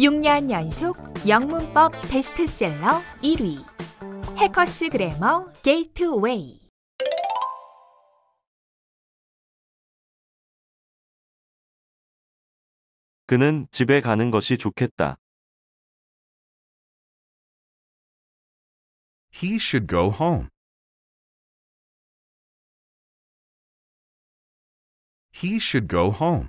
6년 연속 영문법 베스트셀러 1위 해커스 그래머 게이트웨이 그는 집에 가는 것이 좋겠다. He should go home. He should go home.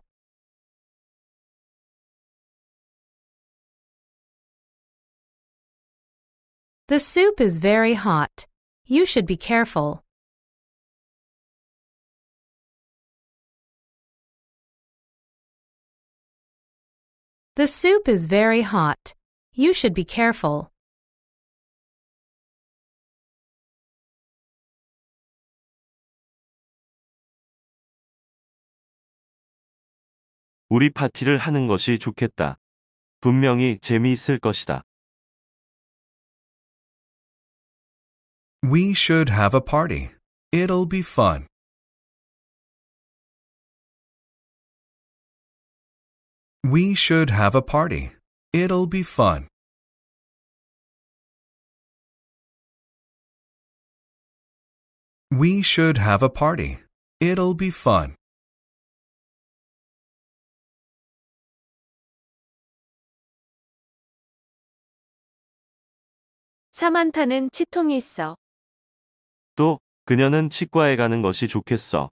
The soup is very hot. You should be careful. The soup is very hot. You should be careful. 우리 파티를 하는 것이 좋겠다. 분명히 재미있을 것이다. We should have a party. It'll be fun. We should have a party. It'll be fun. We should have a party. It'll be fun. 사만타는 치통이 있어. 또 그녀는 치과에 가는 것이 좋겠어.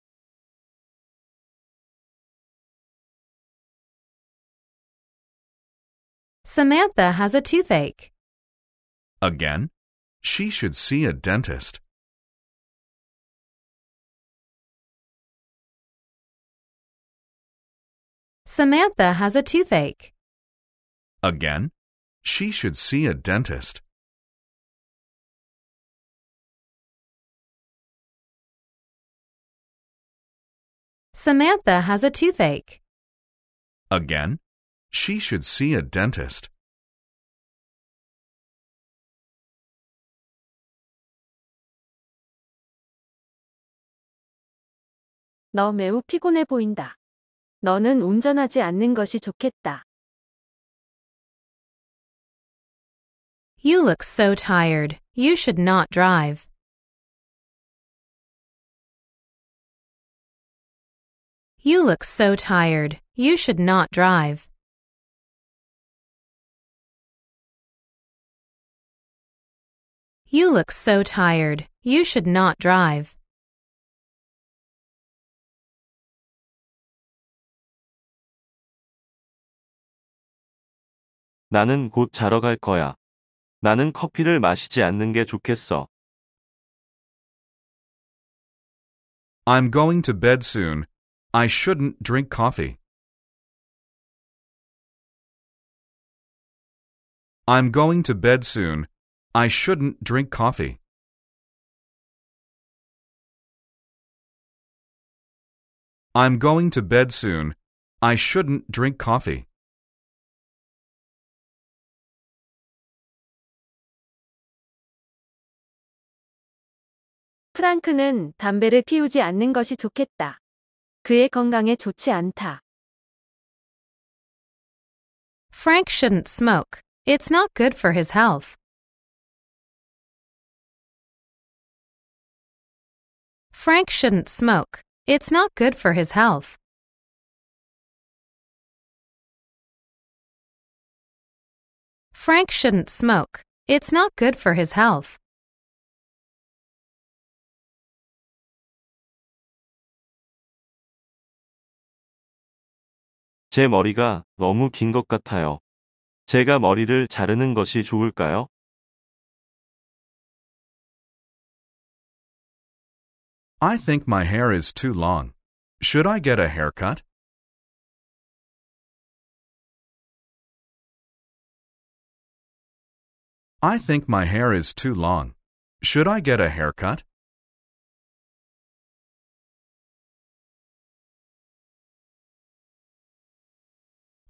Samantha has a toothache. Again? She should see a dentist. Samantha has a toothache. Again? She should see a dentist. Samantha has a toothache. Again? She should see a dentist. You look so tired. You should not drive. You look so tired. You should not drive. You look so tired. You should not drive. 나는 곧 자러 갈 거야. 나는 커피를 마시지 않는 게 좋겠어. I'm going to bed soon. I shouldn't drink coffee. I'm going to bed soon. I shouldn't drink coffee. I'm going to bed soon. I shouldn't drink coffee. 프랑크는 담배를 피우지 않는 것이 좋겠다. 그의 건강에 좋지 않다. Frank shouldn't smoke. It's not good for his health. Frank shouldn't smoke. It's not good for his health. Frank shouldn't smoke. It's not good for his health. 제 머리가 너무 긴 것 같아요. 제가 머리를 자르는 것이 좋을까요? I think my hair is too long. Should I get a haircut? I think my hair is too long. Should I get a haircut?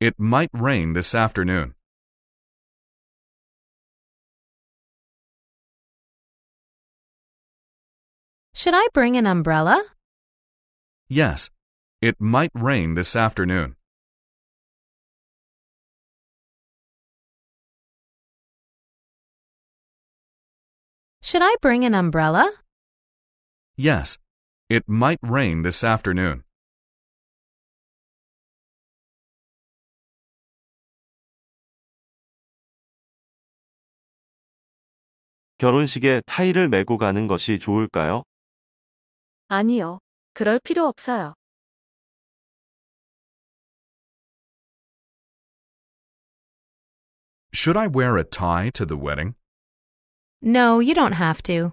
It might rain this afternoon. Should I bring an umbrella? Yes. It might rain this afternoon. Should I bring an umbrella? Yes. It might rain this afternoon. Should I wear a tie to the wedding? No, you don't have to.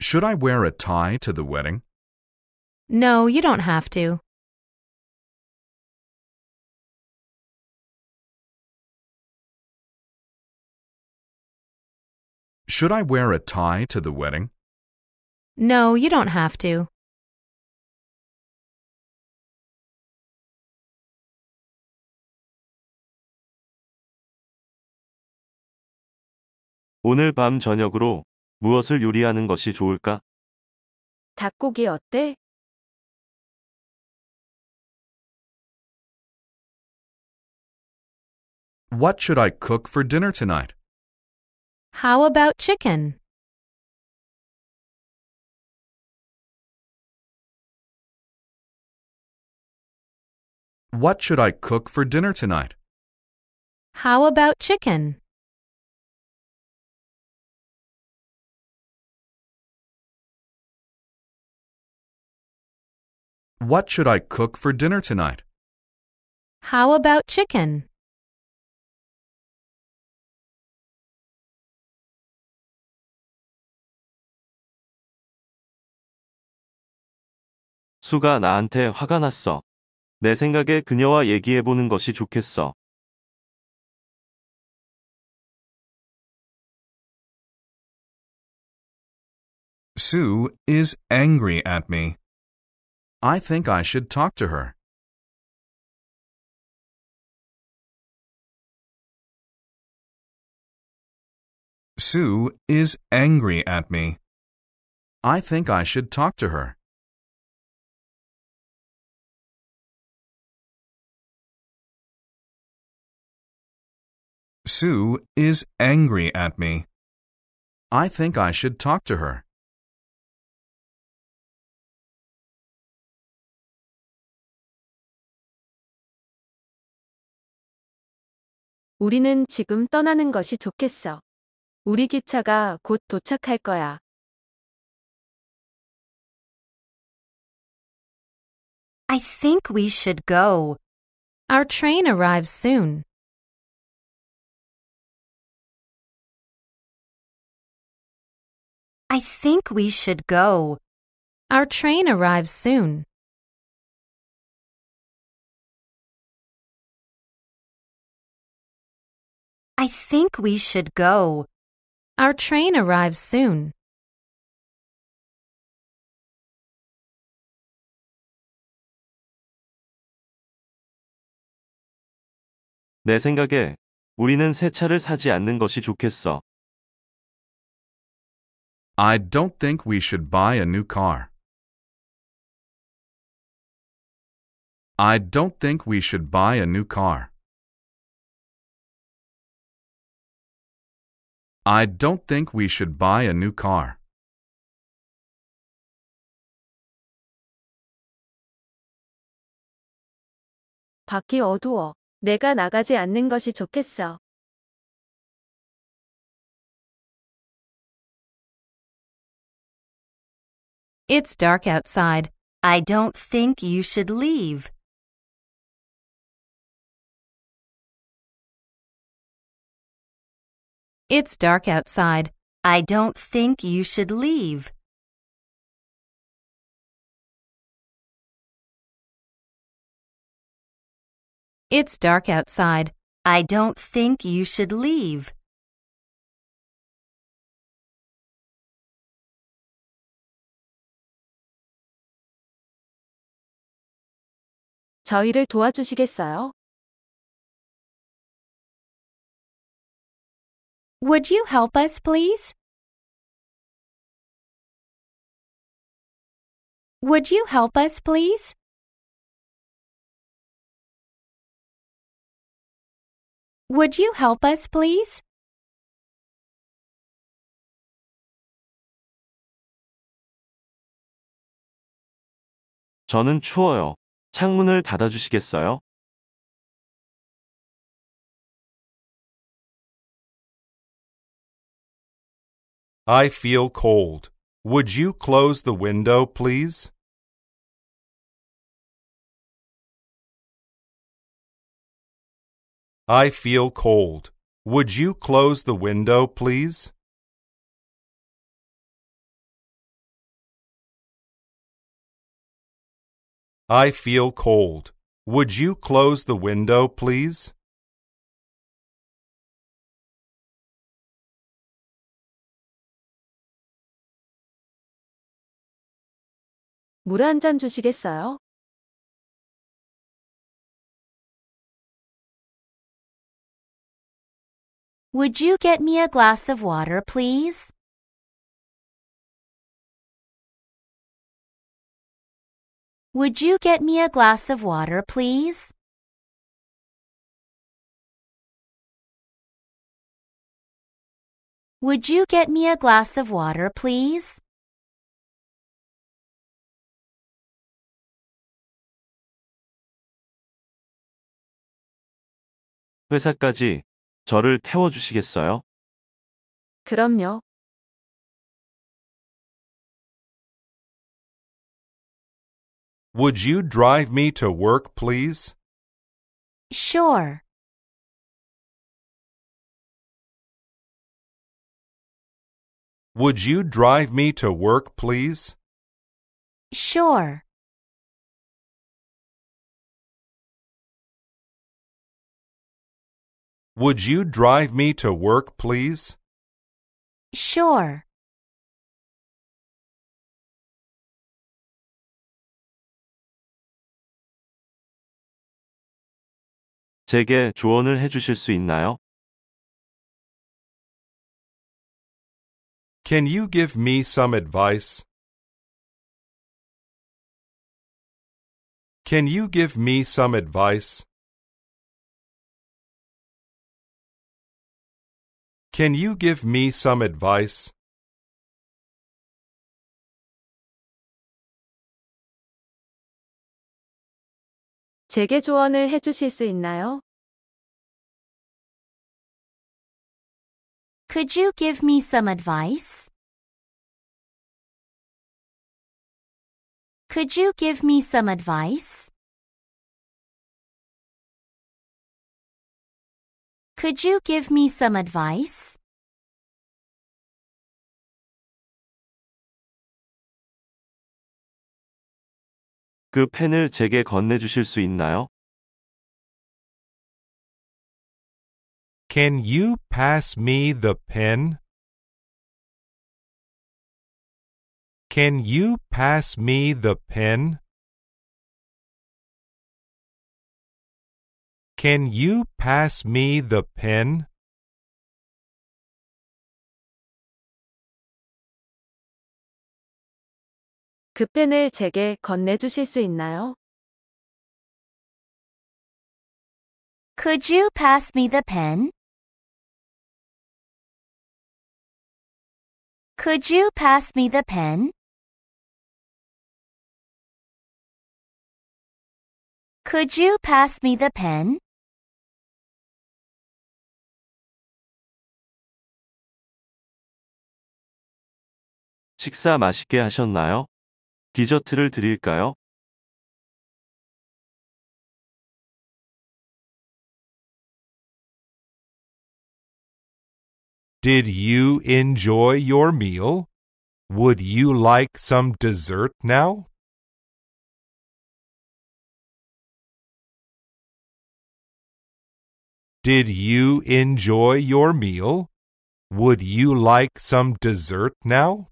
Should I wear a tie to the wedding? No, you don't have to. Should I wear a tie to the wedding? No, you don't have to. 오늘 밤 저녁으로 무엇을 요리하는 것이 좋을까? 닭고기 어때? What should I cook for dinner tonight? How about chicken? What should I cook for dinner tonight? How about chicken? What should I cook for dinner tonight? How about chicken? 수가 나한테 화가 났어. 내 생각에 그녀와 얘기해보는 것이 좋겠어. Sue is angry at me. I think I should talk to her. Sue is angry at me. I think I should talk to her. Sue is angry at me. I think I should talk to her. 우리는 지금 떠나는 것이 좋겠어. 우리 기차가 곧 도착할 거야. I think we should go. Our train arrives soon. I think we should go. Our train arrives soon. I think we should go. Our train arrives soon. 내 생각에 우리는 새 차를 사지 않는 것이 좋겠어. I don't think we should buy a new car. I don't think we should buy a new car. I don't think we should buy a new car. 밖이 어두워. 내가 나가지 않는 것이 좋겠어. It's dark outside. I don't think you should leave. It's dark outside. I don't think you should leave. It's dark outside. I don't think you should leave. 저희를 도와주시겠어요? Would you help us, please? Would you help us, please? Would you help us, please? 저는 추워요. 창문을 닫아주시겠어요? I feel cold. Would you close the window, please? I feel cold. Would you close the window, please? I feel cold. Would you close the window, please? Would you get me a glass of water, please? Would you get me a glass of water, please? Would you get me a glass of water, please? 회사까지 저를 태워 주시겠어요? 그럼요. Would you drive me to work, please? Sure. Would you drive me to work, please? Sure. Would you drive me to work, please? Sure. 제게 조언을 해주실 수 있나요? Can you give me some advice? Can you give me some advice? Can you give me some advice? 제게 조언을 해주실 수 있나요? Could you give me some advice? Could you give me some advice? Could you give me some advice? 그 펜을 제게 건네주실 수 있나요? Can you pass me the pen? Can you pass me the pen? Can you pass me the pen? 그 펜을 제게 건네주실 수 있나요? Could you pass me the pen? Could you pass me the pen? a n 식사 맛있게 하셨나요? Did you enjoy your meal? Would you like some dessert now? Did you enjoy your meal? Would you like some dessert now?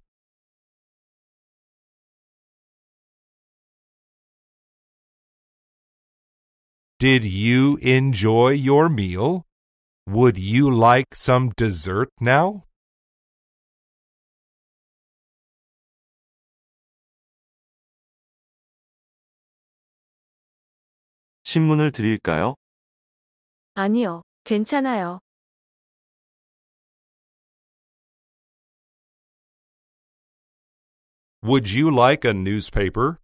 Did you enjoy your meal? Would you like some dessert now? Would you like a newspaper?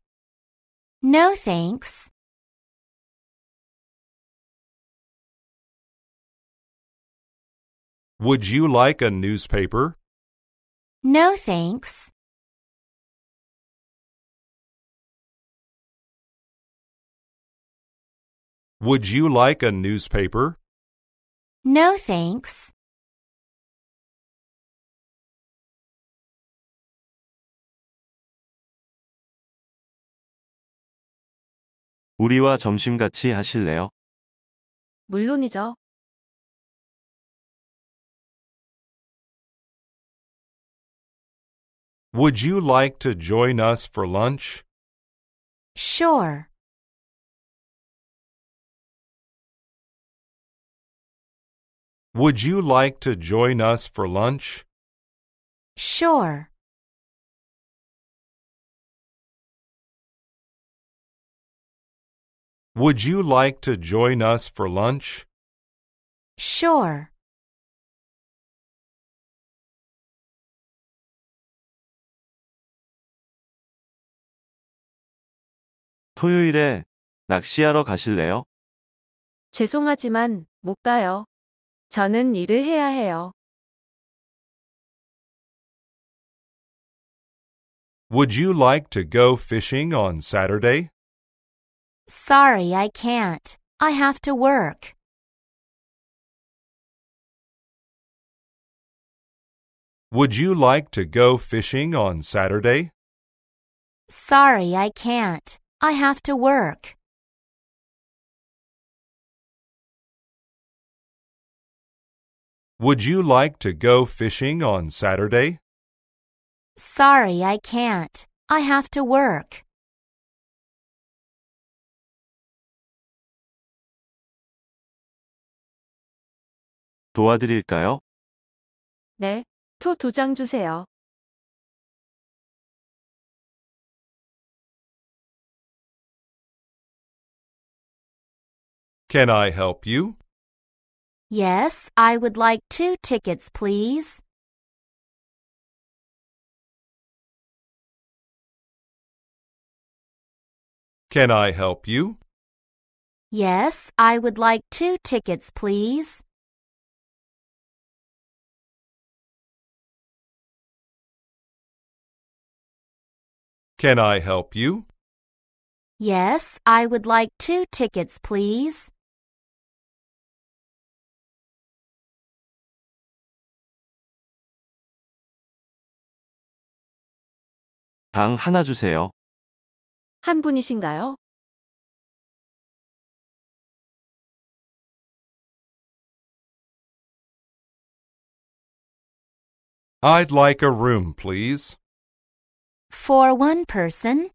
No, thanks. Would you like a newspaper? No, thanks. Would you like a newspaper? No, thanks. 우리와 점심 같이 하실래요? 물론이죠. Would you like to join us for lunch? Sure. Would you like to join us for lunch? Sure. Would you like to join us for lunch? Sure. 토요일에 낚시하러 가실래요? 죄송하지만 못 가요. 저는 일을 해야 해요. Would you like to go fishing on Saturday? Sorry, I can't. I have to work. Would you like to go fishing on Saturday? Sorry, I can't. I have to work. Would you like to go fishing on Saturday? Sorry, I can't. I have to work. 도와드릴까요? 네, 표두장 주세요. Can I help you? Yes, I would like two tickets, please. Can I help you? Yes, I would like two tickets, please. Can I help you? Yes, I would like two tickets, please. 당 하나 주세요. 한 분이신가요? I'd like a room, please. For one person?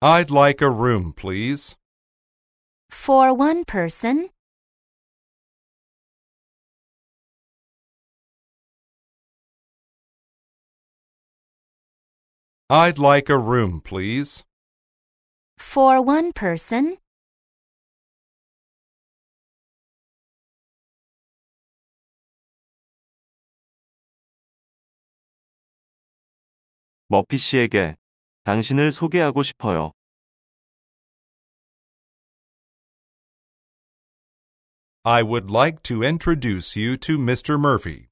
I'd like a room, please. For one person? I'd like a room, please. For one person. Murphy, 씨에게 당신을 소개하고 싶어요. I would like to introduce you to Mr. Murphy.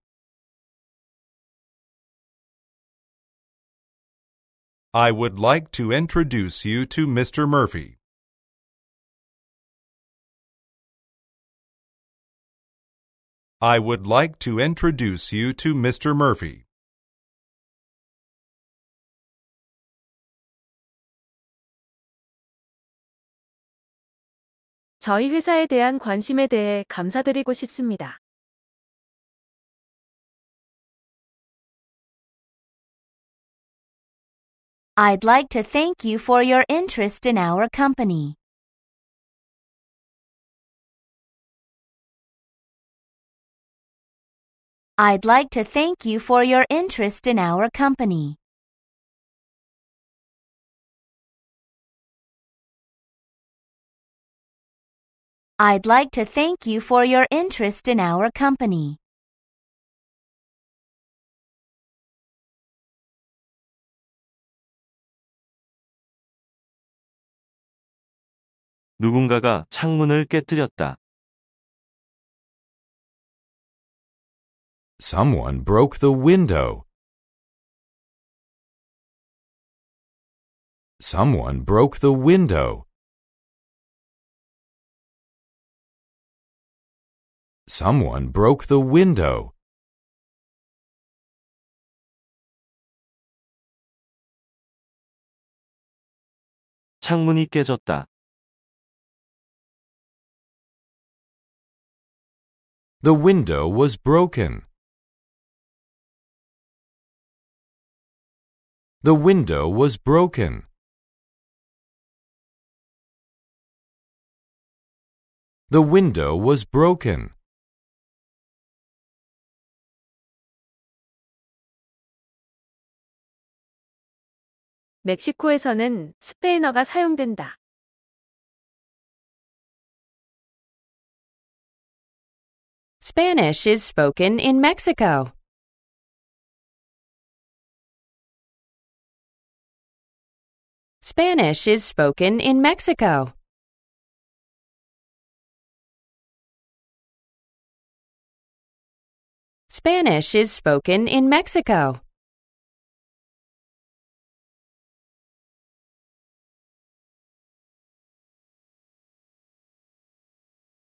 I would like to introduce you to Mr. Murphy. I would like to introduce you to Mr. Murphy. 저희 회사에 대한 관심에 대해 감사드리고 싶습니다. I'd like to thank you for your interest in our company. I'd like to thank you for your interest in our company. I'd like to thank you for your interest in our company. 누군가가 창문을 깨뜨렸다. Someone broke the window. Someone broke the window. Someone broke the window. 창문이 깨졌다. The window was broken. The window was broken. The window was broken. Mexico에서는 스페인어가 사용된다. Spanish is spoken in Mexico. Spanish is spoken in Mexico. Spanish is spoken in Mexico.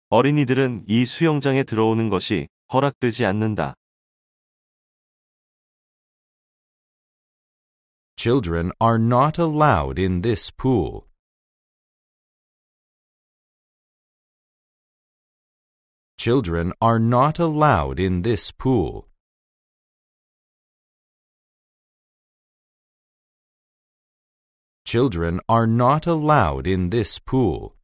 어린이들은 이 수영장에 들어오는 것이 허락되지 않는다. Children are not allowed in this pool. Children are not allowed in this pool. Children are not allowed in this pool.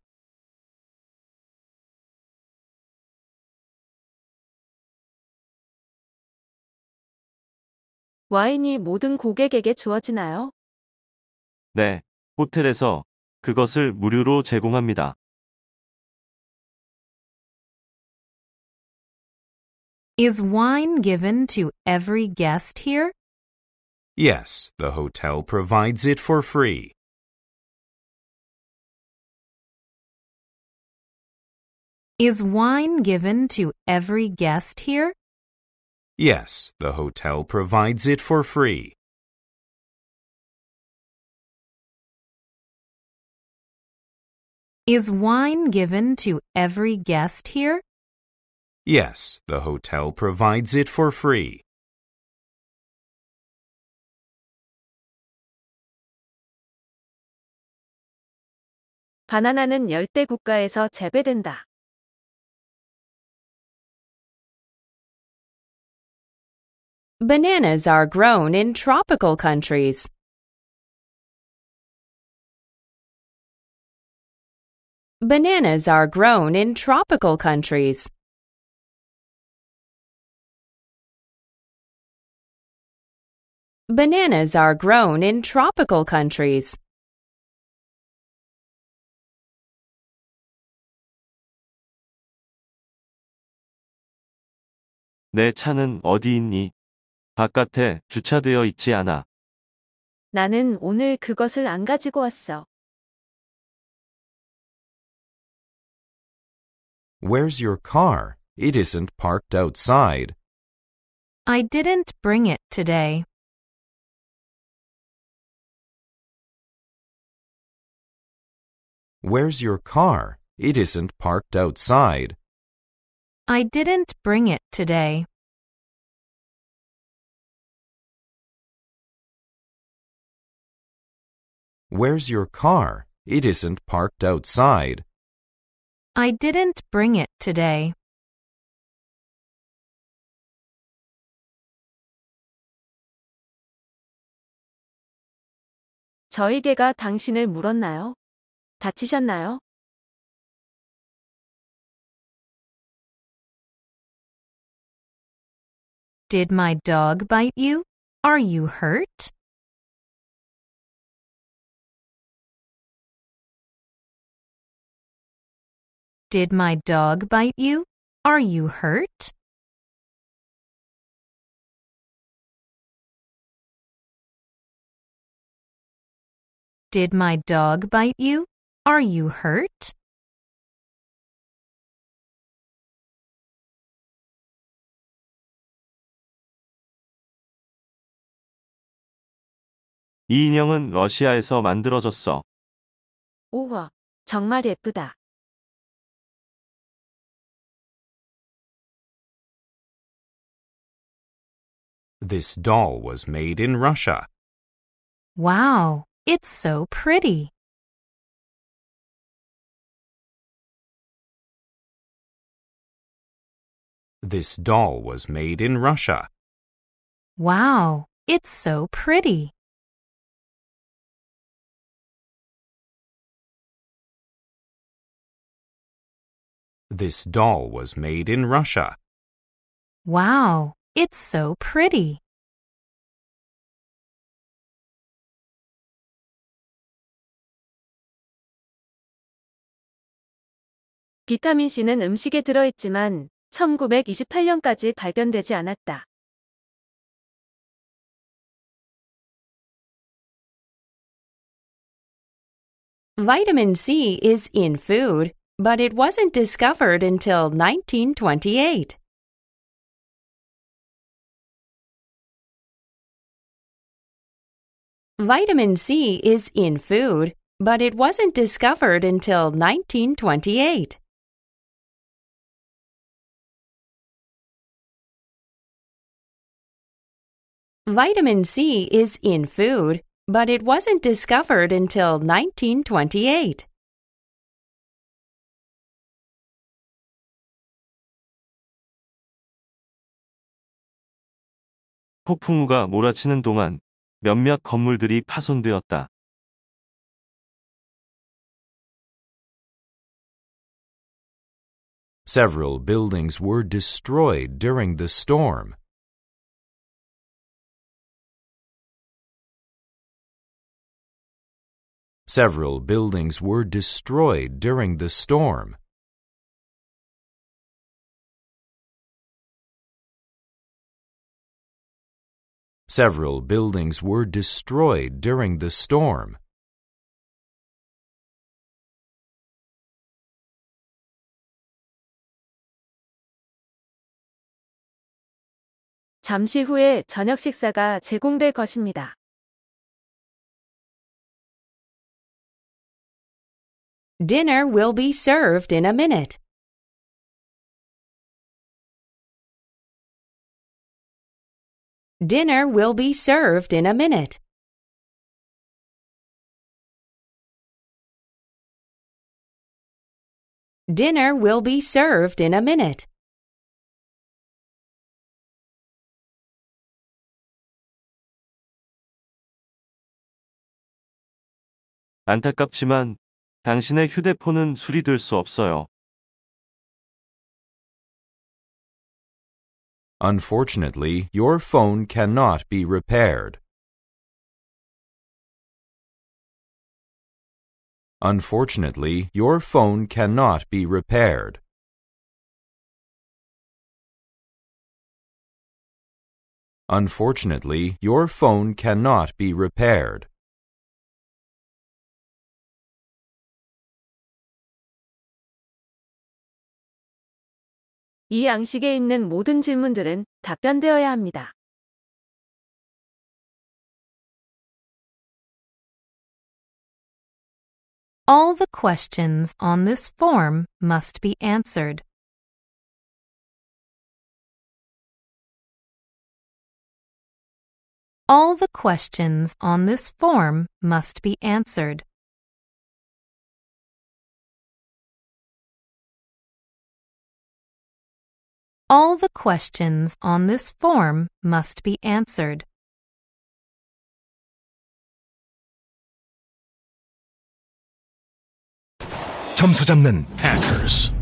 와인이 모든 고객에게 주어지나요? 네, 호텔에서 그것을 무료로 제공합니다. Is wine given to every guest here? Yes, the hotel provides it for free. Is wine given to every guest here? Yes, the hotel provides it for free. Is wine given to every guest here? Yes, the hotel provides it for free. 바나나는 열대 국가에서 재배된다. Bananas are grown in tropical countries. Bananas are grown in tropical countries. Bananas are grown in tropical countries. 내 차는 어디 있니? 바깥에 주차되어 있지 않아. 나는 오늘 그것을 안 가지고 왔어. Where's your car? It isn't parked outside. I didn't bring it today. Where's your car? It isn't parked outside. I didn't bring it today. Where's your car? It isn't parked outside. I didn't bring it today. Did my dog bite you? Are you hurt? Did my dog bite you? Are you hurt? Did my dog bite you? Are you hurt? 이 인형은 러시아에서 만들어졌어. 우와, 정말 예쁘다. This doll was made in Russia. Wow, it's so pretty. This doll was made in Russia. Wow, it's so pretty. This doll was made in Russia. Wow, it's so pretty. C는 음식에 1928년까지 발견되지 않았다. Vitamin C is in food, but it wasn't discovered until 1928. Vitamin C is in food, but it wasn't discovered until 1928. Vitamin C is in food, but it wasn't discovered until 1928. 폭풍우가 몰아치는 동안 몇몇 건물들이 파손되었다. Several buildings were destroyed during the storm. Several buildings were destroyed during the storm. Several buildings were destroyed during the storm. 잠시 후에 저녁 식사가 제공될 것입니다. Dinner will be served in a minute. Dinner will be served in a minute. Dinner will be served in a minute. 안타깝지만 당신의 휴대폰은 수리될 수 없어요. Unfortunately, your phone cannot be repaired. Unfortunately, your phone cannot be repaired. Unfortunately, your phone cannot be repaired. 이 양식에 있는 모든 질문들은 답변되어야 합니다. All the questions on this form must be answered. All the questions on this form must be answered. All the questions on this form must be answered. 점수 잡는 hackers.